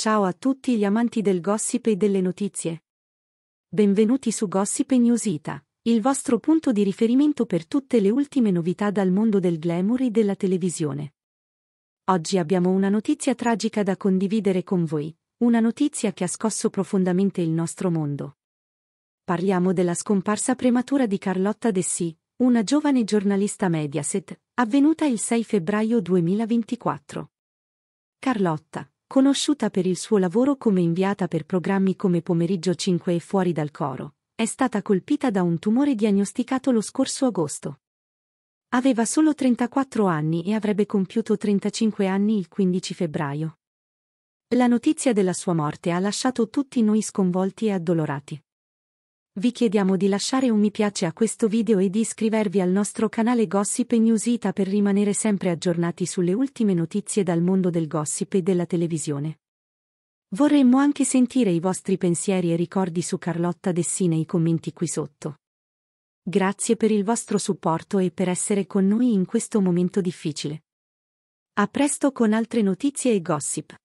Ciao a tutti gli amanti del gossip e delle notizie. Benvenuti su Gossip Newsita, il vostro punto di riferimento per tutte le ultime novità dal mondo del glamour e della televisione. Oggi abbiamo una notizia tragica da condividere con voi, una notizia che ha scosso profondamente il nostro mondo. Parliamo della scomparsa prematura di Carlotta Dessì, una giovane giornalista Mediaset, avvenuta il 6 febbraio 2024. Carlotta, Conosciuta per il suo lavoro come inviata per programmi come Pomeriggio 5 e Fuori dal coro, è stata colpita da un tumore diagnosticato lo scorso agosto. Aveva solo 34 anni e avrebbe compiuto 35 anni il 15 febbraio. La notizia della sua morte ha lasciato tutti noi sconvolti e addolorati. Vi chiediamo di lasciare un mi piace a questo video e di iscrivervi al nostro canale Gossip News Ita per rimanere sempre aggiornati sulle ultime notizie dal mondo del gossip e della televisione. Vorremmo anche sentire i vostri pensieri e ricordi su Carlotta Dessi nei commenti qui sotto. Grazie per il vostro supporto e per essere con noi in questo momento difficile. A presto con altre notizie e gossip.